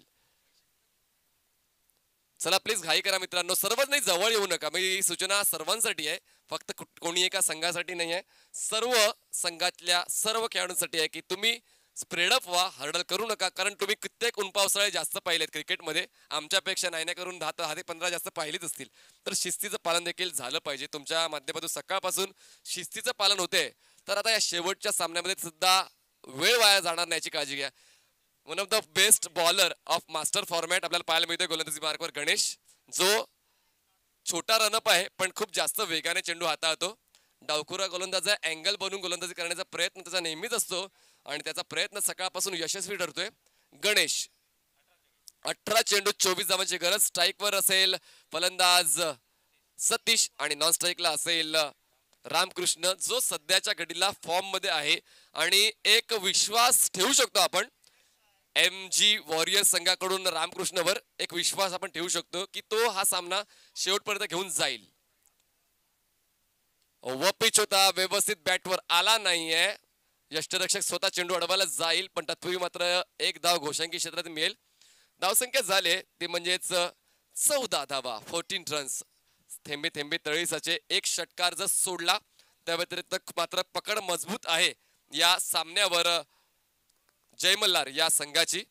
S3: चला प्लीज घाई करा मित्रांनो सर्वच जवळ येऊ नका म्हणजे ही सूचना सर्वांसाठी आहे फक्त कोणी एका संघासाठी नाही आहे सर्व संघातल्या सर्व खेळाडूंसाठी आहे की तुम्ही स्प्रेडअप व्हा हर्डल करू नका कारण तुम्ही कित्येक उनपावसाळे जास्त पाहिलेत क्रिकेटमध्ये आमच्यापेक्षा नाही नाही करून दहा दहा ते पंधरा जास्त पाहिलेच असतील तर शिस्तीचं पालन देखील झालं पाहिजे तुमच्या माध्यमातून सकाळपासून शिस्तीचं पालन होते तर आता या शेवटच्या सामन्यामध्ये सुद्धा वेळ वाया जाणार नाही काळजी घ्या one of the best bowler of master format आपल्याला पाहायला मिळते गोलंदाजी मार्गवर गणेश जो छोटा रनअप आहे पण खूप जास्त वेगाने चेंडू हाताळतो डावखुरा गोलंदाजा अँगल बनून गोलंदाजी करण्याचा प्रयत्न त्याचा नेहमीच असतो आणि त्याचा प्रयत्न सकाळपासून यशस्वी ठरतोय गणेश अठरा चेंडू चोवीस जमाची गरज स्ट्राईकवर असेल फलंदाज सतीश आणि नॉन स्ट्राईकला असेल रामकृष्ण जो सध्याच्या घडीला फॉर्ममध्ये आहे आणि एक विश्वास ठेवू शकतो आपण एम जी वॉरियर्स संघाकडून रामकृष्णवर एक विश्वास आपण ठेवू शकतो की तो हा सामना शेवटपर्यंत घेऊन जाईल वपिच होता व्यवस्थित बॅटवर आला नाहीये यष्टरक्षक स्वतः चेंडू अडवायला जाईल पण तत्पूर्वी मात्र एक धाव घोषांकी क्षेत्रात मिळेल धावसंख्या झाले ते म्हणजेच चौदा धावा फोर्टीन रन्स थेंबे थेंबे तळीसाचे एक षटकार जर सोडला त्या व्यतिरिक्त मात्र पकड मजबूत आहे या सामन्यावर जय मल्हार या संघाची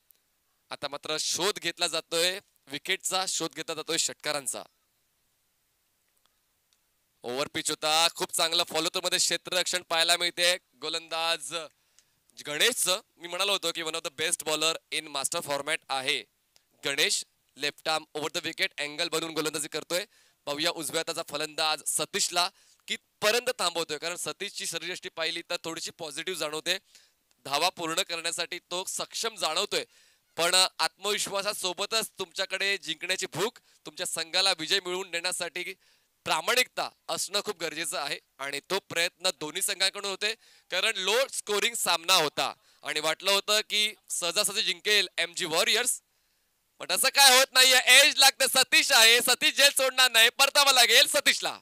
S3: आता मात्र शोध घेतला जातोय विकेटचा शोध घेतला जातोय षटकारांचा ओव्हर पिच होता खूप चांगला थ्रू मध्ये क्षेत्ररक्षण पाहायला मिळते गोलंदाज गणेश मी म्हणालो होतो की one of the best bowler in master format आहे Ganesh left arm over the wicket angle बनवून गोलंदाजी करतोय पाहूया उजव्या त्याचा फलंदाज सतीशला कितपर्यंत थांबवतोय कारण सतीशची शरीरष्टी पाहिली तर थोडीशी पॉझिटिव्ह जाणवते धावा पूर्ण करण्यासाठी तो सक्षम जाणवतोय पण आत्मविश्वासासोबतच तुमच्याकडे जिंकण्याची भूक तुमच्या संघाला विजय मिळवून देण्यासाठी प्रामाणिकता असणं खूप गरजेचं आहे आणि तो प्रयत्न दोन्ही संघांकडून होते कारण लो स्कोरिंग सामना होता आणि वाटलं होतं की सहजासहजी जिंकेल एम जी वॉरियर्स पण असं काय होत नाहीये एज लागते
S2: सतीश आहे सतीश जेल सोडणार नाही परतावा लागेल सतीशला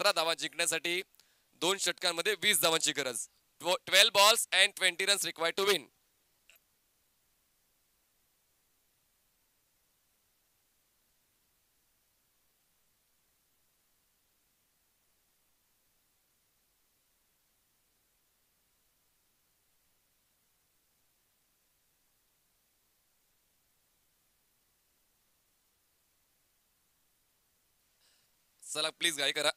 S2: सतरा धावा जिंकण्यासाठी दोन
S3: षटकांमध्ये वीस धावांची गरज twelve balls and twenty runs require to win चला प्लीज गाय करा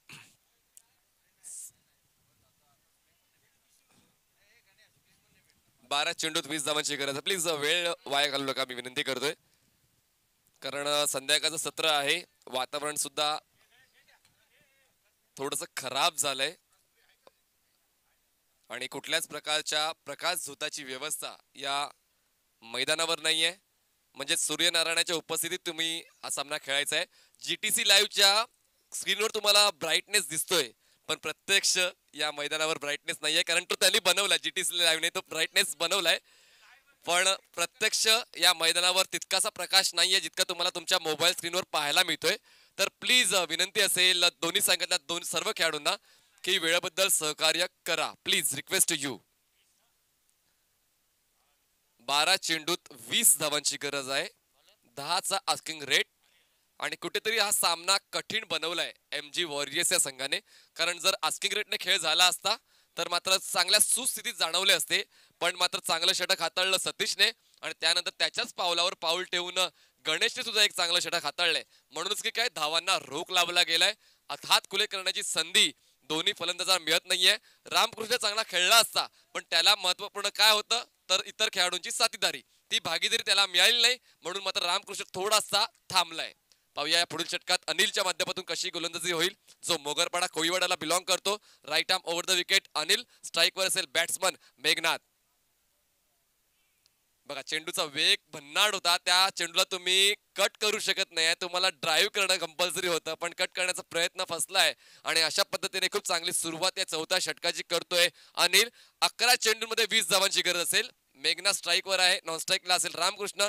S3: बारा चेंडूत वीस धावांची गरज आहे प्लीज वेळ वाया घालू नका मी विनंती करतोय कारण संध्याकाळचं सत्र आहे वातावरण सुद्धा थोडस खराब झालंय आणि कुठल्याच प्रकारच्या प्रकाश झोताची व्यवस्था या मैदानावर नाही आहे म्हणजे सूर्यनारायणाच्या उपस्थितीत तुम्ही हा सामना खेळायचा आहे जी टी सी लाईव्हच्या स्क्रीनवर तुम्हाला ब्राईटनेस दिसतोय पण प्रत्यक्ष या मैदानावर ब्राईटनेस नाहीये कारण तो त्यांनी बनवला जी टी सी नाही तो ब्राईटनेस बनवलाय पण प्रत्यक्ष या मैदानावर तितकासा प्रकाश नाहीये जितका तुम्हाला तुमच्या मोबाईल स्क्रीनवर पाहायला मिळतोय तर प्लीज विनंती असेल दोन्ही सांगितल्या दोन सर्व खेळाडूंना की वेळेबद्दल सहकार्य करा प्लीज रिक्वेस्ट यू बारा चेंडूत वीस धावांची गरज आहे दहाचा आस्किंग रेट आणि कुठेतरी हा सामना कठीण बनवलाय एम जी वॉरियर्स या संघाने कारण जर आस्किंग रेटने खेळ झाला असता तर मात्र चांगल्या सुस्थितीत जाणवले असते पण मात्र चांगलं षटक हाताळलं सतीशने आणि त्यानंतर त्याच्याच पावलावर पाऊल ठेवून गणेशने सुद्धा एक चांगलं षटक हाताळलंय म्हणूनच की काय धावांना रोख लावला गेलाय हात खुले करण्याची संधी दोन्ही फलंदाजा मिळत नाहीये रामकृष्ण चांगला खेळला असता पण त्याला महत्वपूर्ण काय होतं तर इतर खेळाडूंची साथीदारी ती भागीदारी त्याला मिळाली नाही म्हणून मात्र रामकृष्ण थोडासा थांबलाय पाहूया पुढील षटकात अनिलच्या माध्यमातून कशी गोलंदाजी होईल जो मोगरपाडा कोईवाडाला बिलॉंग करतो right arm over the wicket Anil स्ट्राईकवर असेल बॅट्समन मेघनाथ बघा चेंडूचा वेग भन्नाड होता त्या चेंडूला तुम्ही कट करू शकत नाही तुम्हाला ड्राईव्ह करणं कंपल्सरी होतं पण कट करण्याचा प्रयत्न फसलाय आणि अशा पद्धतीने खूप चांगली सुरुवात या चौथ्या षटकाची करतोय अनिल अकरा चेंडूंमध्ये वीस जवांची गरज असेल मेघना स्ट्राईकवर आहे नॉन स्ट्राईकला असेल रामकृष्ण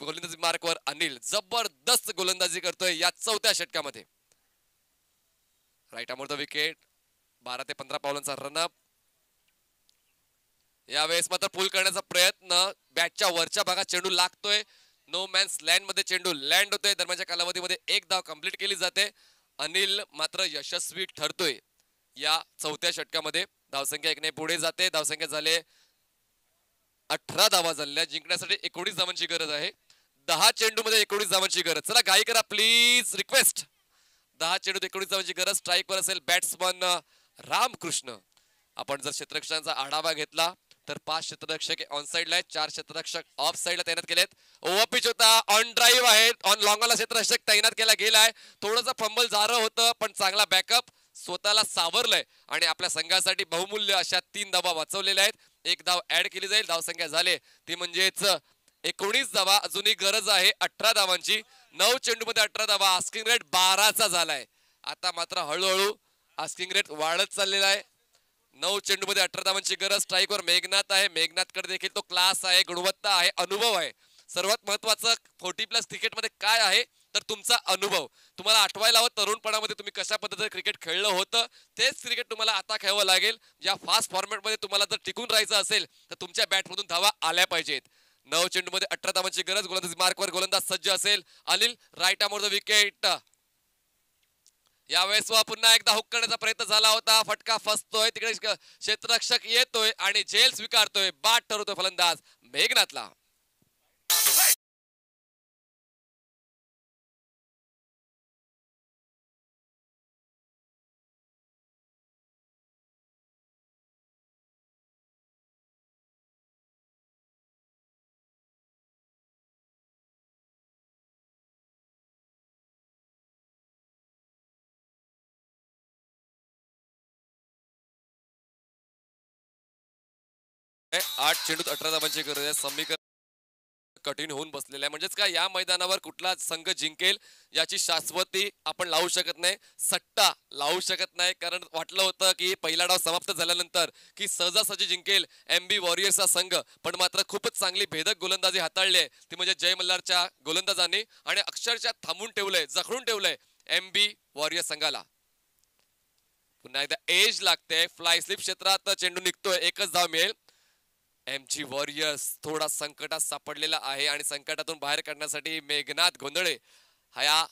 S3: गोलंदाजी मार्कवर अनिल जबरदस्त गोलंदाजी करतोय या चौथ्या षटकामध्ये राईट अमोर द विकेट बारा ते पंधरा पावलांचा रनअप यावेळेस मात्र पूल करण्याचा प्रयत्न बॅटच्या वरच्या भागात चेंडू लागतोय नो मॅन्स लँड मध्ये चेंडू लँड होतोय दरम्यानच्या कालावधीमध्ये एक धाव कंप्लीट केली जाते अनिल मात्र यशस्वी ठरतोय या चौथ्या षटकामध्ये धावसंख्या एकने पुढे जाते धावसंख्या झाले अठरा धावा झाल्या जिंकण्यासाठी एकोणीस धावांची गरज आहे दहा चेंडू मध्ये एकोणीस धावांची गरज चला काही करा प्लीज रिक्वेस्ट दहा चेंडूत एकोणीस धावांची गरज स्ट्राईकवर असेल बॅट्समन रामकृष्ण आपण जर क्षेत्ररक्षकांचा आढावा घेतला तर पाच क्षेत्ररक्षक ऑन साईडला आहेत चार क्षेत्ररक्षक ऑफ साईडला तैनात केलेत पिच होता ऑन ड्राईव्ह आहेत ऑन लॉंगला क्षेत्ररक्षक तैनात केला गेलाय थोडंसं फंबल झालं होतं पण चांगला बॅकअप स्वतःला सावरलंय आणि आपल्या संघासाठी बहुमूल्य अशा तीन धावा वाचवलेल्या आहेत एक धाव ऍड केली जाईल धावसंख्या झाले ती म्हणजेच एकोणीस धावा अजूनही गरज आहे अठरा धावांची नऊ चेंडूमध्ये अठरा धावा आस्किंग रेट बाराचा झालाय आता मात्र हळूहळू आस्किंग रेट वाढत चाललेला आहे नऊ चेंडूमध्ये अठरा धावांची गरज स्ट्राईकवर मेघनाथ आहे मेघनाथकडे देखील तो क्लास आहे गुणवत्ता आहे अनुभव आहे सर्वात महत्वाचं फोर्टी प्लस क्रिकेटमध्ये काय आहे तर तुमचा अनुभव तुम्हाला आठवायला हवं तरुणपणामध्ये तुम्ही कशा पद्धतीने क्रिकेट खेळलं होतं तेच क्रिकेट तुम्हाला आता खेळावं लागेल या फास्ट फॉर्मॅटमध्ये तुम्हाला जर टिकून राहायचं असेल तर तुमच्या बॅटमधून धावा आल्या पाहिजेत नऊ चेंडूमध्ये अठरा धावांची गरज गोलंदाज मार्कवर गोलंदाज सज्ज असेल अनिल राईटामोर विकेट यावेळेस पुन्हा एकदा हुक करण्याचा प्रयत्न झाला होता फटका फसतोय तिकडे क्षेत्ररक्षक येतोय आणि जेल स्वीकारतोय बाद ठरवतोय फलंदाज मेघनाथला
S2: आठ चेंडूत अठरा धावांचे गरज आहे समीकरण
S3: कठीण होऊन बसलेलं आहे म्हणजेच काय या मैदानावर कुठला संघ जिंकेल याची शाश्वती आपण लावू शकत नाही सट्टा लावू शकत नाही कारण वाटलं होतं की पहिला डाव समाप्त झाल्यानंतर की सहजासहजी जिंकेल एम बी वॉरियर्सचा संघ पण मात्र खूपच चांगली भेदक गोलंदाजी हाताळली आहे ती म्हणजे जय मल्हारच्या गोलंदाजांनी आणि अक्षरशः थांबून ठेवलंय जखडून ठेवलंय एम बी वॉरियर्स संघाला पुन्हा एकदा एज लागते फ्लायस्लिप स्लिप क्षेत्रात चेंडू निघतोय एकच धाव मिळेल एम जी वॉरियर्स थोडा संकटात सापडलेला आहे आणि संकटातून बाहेर काढण्यासाठी मेघनाथ गोंधळे हा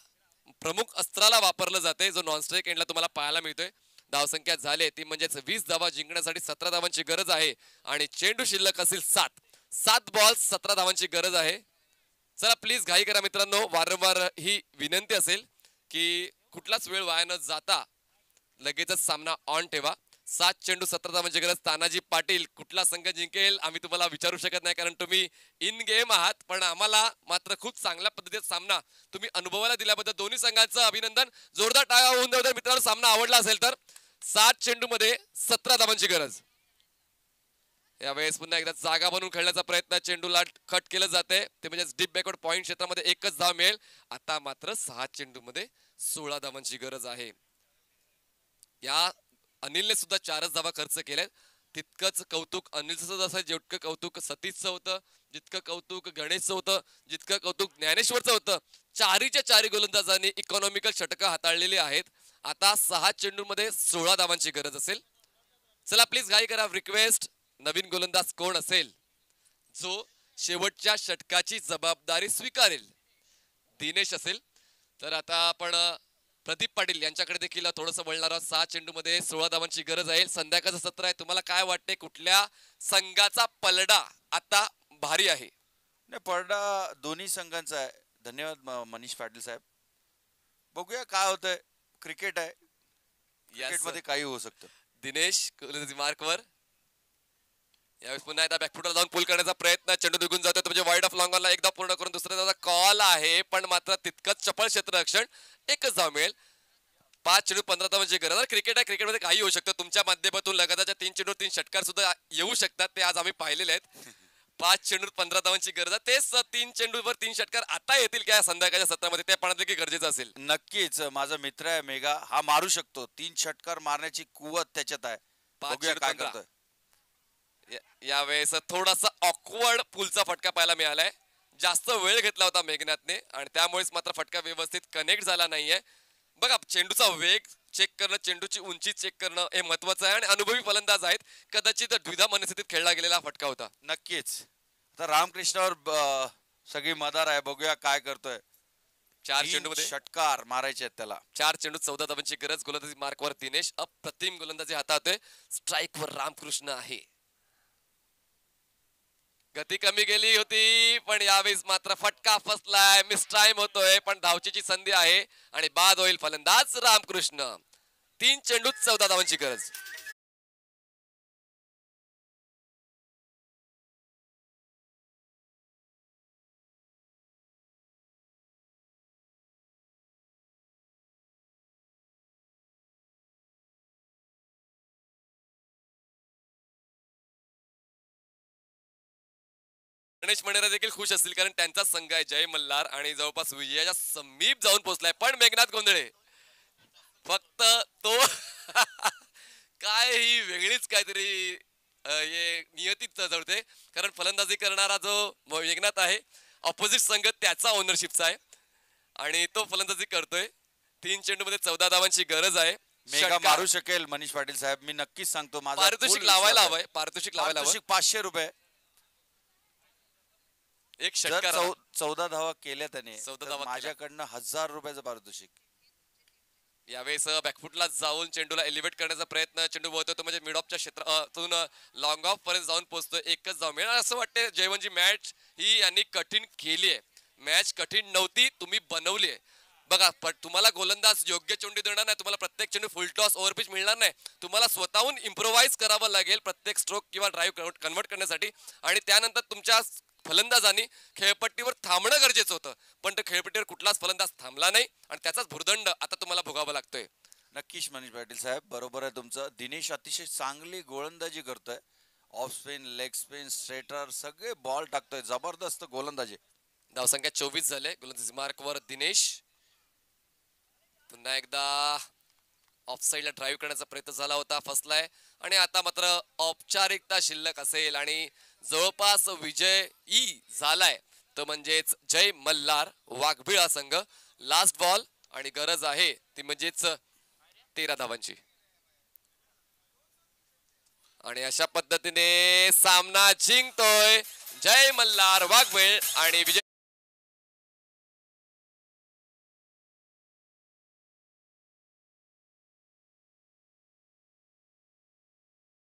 S3: प्रमुख अस्त्राला वापरलं जाते जो नॉनस्ट्राईक एंडला तुम्हाला पाहायला मिळतोय धावसंख्या झाले ती म्हणजेच वीस धावा जिंकण्यासाठी सतरा धावांची गरज आहे आणि चेंडू शिल्लक असेल सात सात बॉल्स सतरा धावांची गरज आहे चला प्लीज घाई करा मित्रांनो वारंवार ही विनंती असेल की कुठलाच वेळ वाया न जाता लगेचच सामना ऑन ठेवा सात चेंडू सतरा म्हणजे गरज तानाजी पाटील कुठला संघ जिंकेल आम्ही तुम्हाला विचारू शकत नाही कारण तुम्ही इन गेम आहात पण आम्हाला मात्र खूप चांगल्या पद्धतीचा सामना तुम्ही अनुभवाला दिल्याबद्दल दोन्ही संघांचं अभिनंदन जोरदार टाळा होऊन देऊ मित्रांनो सामना आवडला असेल तर सात चेंडू मध्ये सतरा धावांची म्हणजे गरज यावेळेस पुन्हा एकदा जागा बनवून खेळण्याचा प्रयत्न चेंडूला खट केलं जाते ते म्हणजे डीप बॅकवर्ड पॉईंट क्षेत्रामध्ये एकच धाव मिळेल आता मात्र सहा चेंडू मध्ये सोळा धावांची गरज आहे या अनिलने सुद्धा चारच धावा खर्च केल्या तितकंच कौतुक अनिलचं असं जितकं कौतुक सतीशचं होतं जितकं कौतुक गणेशचं होतं जितकं कौतुक ज्ञानेश्वरचं होतं चारीच्या चारी गोलंदाजांनी इकॉनॉमिकल षटकं हाताळलेली आहेत आता सहा चेंडूमध्ये सोळा धावांची गरज असेल चला प्लीज घाई करा रिक्वेस्ट नवीन गोलंदाज कोण असेल जो शेवटच्या षटकाची जबाबदारी स्वीकारेल दिनेश असेल तर आता आपण प्रदीप पाटील यांच्याकडे देखील थोडंसं बोलणार आहोत सहा चेंडूमध्ये सोळा धावांची गरज आहे संध्याकाळचं सत्र आहे तुम्हाला काय वाटते कुठल्या संघाचा पलडा आता भारी आहे
S4: पलडा दोन्ही संघांचा आहे धन्यवाद मनीष पाटील साहेब बघूया काय होतंय क्रिकेट आहे क्रिकेटमध्ये काही होऊ शकतं दिनेश
S3: मार्कवर यावेळेस पुन्हा एकदा बॅकफुटला जाऊन पुल करण्याचा प्रयत्न चेंडू निघून जातो म्हणजे वाईड ऑफ लॉंगॉनला एकदा पूर्ण करून दुसऱ्या कॉल आहे पण मात्र तितकंच चपळ क्षेत्ररक्षण एकच जाऊ मिळेल पाच चेंडू पंधरा धावांची गरज आहे क्रिकेट आहे क्रिकेटमध्ये काही होऊ शकतं तुमच्या माध्यमातून लगातारच्या तीन चेंडू तीन षटकार सुद्धा येऊ शकतात ते आज आम्ही पाहिलेले आहेत पाच चेंडू पंधरा धावांची गरज आहे तेच तीन चेंडूवर तीन षटकार आता येतील का संध्याकाळच्या सत्रामध्ये ते पण देखील गरजेचं असेल
S4: नक्कीच माझा मित्र आहे मेगा हा मारू शकतो तीन षटकार मारण्याची कुवत त्याच्यात आहे काय करतोय यावेळेस थोडासा ऑकवर्ड पुलचा फटका पाहायला
S3: मिळालाय जास्त वेळ घेतला होता मेघनाथने आणि त्यामुळेच मात्र फटका व्यवस्थित कनेक्ट झाला नाहीये बघा चेंडूचा वेग चेक करणं चेंडूची उंची चेक करणं हे महत्वाचं आहे आणि अनुभवी
S4: फलंदाज आहेत कदाचित द्विधा मनस्थितीत खेळला गेलेला फटका होता नक्कीच आता रामकृष्णावर सगळी मदार आहे बघूया काय करतोय चार चेंडू मध्ये षटकार
S3: मारायचे आहेत त्याला चार चेंडू चौदा दबांची गरज गोलंदाजी मार्कवर दिनेश अप्रतिम गोलंदाजी स्ट्राईक वर रामकृष्ण आहे गती कमी गेली होती पण यावेळेस मात्र फटका फसलाय मिस टाइम होतोय पण धावचीची संधी आहे आणि
S2: बाद होईल फलंदाज रामकृष्ण तीन चेंडूत चौदा धावांची गरज गणेश मंडेरा देखील खुश असतील कारण त्यांचा संघ आहे जय मल्हार आणि जवळपास विजयाच्या समीप जाऊन पोहोचलाय पण मेघनाथ
S3: गोंधळे फक्त तो काय ही वेगळीच काहीतरी हे नियतीच कारण फलंदाजी करणारा जो मेघनाथ आहे ऑपोजिट संघ त्याचा ओनरशिपचा आहे आणि तो फलंदाजी करतोय तीन चेंडू मध्ये चौदा धावांची गरज आहे मेगा मारू
S4: शकेल मनीष पाटील साहेब मी नक्कीच सांगतो माझा पारितोषिक लावायला हवंय पारितोषिक लावायला हवं पाचशे रुपये एक शतक षटकार चौदा धावा केल्या त्याने चौदा धावा माझ्याकडनं हजार रुपयाचं पारितोषिक
S3: यावेळेस बॅकफुटला जाऊन चेंडूला एलिव्हेट करण्याचा प्रयत्न चेंडू बोलतो तो म्हणजे मिड ऑफच्या क्षेत्रातून लॉंग ऑफ पर्यंत जाऊन पोहोचतो एकच जाऊ मिळणार असं वाटते जी मॅच ही यांनी कठीण केली आहे मॅच कठीण नव्हती तुम्ही बनवली आहे बघा पण तुम्हाला गोलंदाज योग्य चेंडू देणार नाही तुम्हाला प्रत्येक चेंडू फुल टॉस ओव्हरपिच मिळणार नाही तुम्हाला स्वतःहून इम्प्रोव्हाइज करावं लागेल प्रत्येक स्ट्रोक किंवा ड्राईव्ह कन्व्हर्ट करण्यासाठी आणि त्यानंतर तुमच्या फलंदाजांनी
S4: खेळपट्टीवर थांबणं गरजेचं होतं पण तो खेळपट्टीवर कुठलाच फलंदाज थांबला नाही आणि त्याचाच भुर्दंड आता तुम्हाला भोगावा लागतोय नक्कीच मनीष पाटील साहेब बरोबर आहे तुमचं दिनेश अतिशय चांगली गोलंदाजी करतोय off spin leg spin straighter सगळे बॉल टाकतोय जबरदस्त गोलंदाजी धावसंख्या चोवीस झाले गोलंदाजी मार्कवर दिनेश
S3: पुन्हा एकदा ऑफ साईडला ड्राईव्ह करण्याचा प्रयत्न झाला होता फसलाय आणि आता मात्र औपचारिकता शिल्लक असेल आणि जवळपास विजय झालाय तर म्हणजेच जय मल्हार वाघबिळा संघ लास्ट बॉल आणि गरज आहे ती म्हणजेच तेरा धावांची
S2: आणि अशा पद्धतीने सामना जिंकतोय जय मल्हार वाघबेळ आणि विजय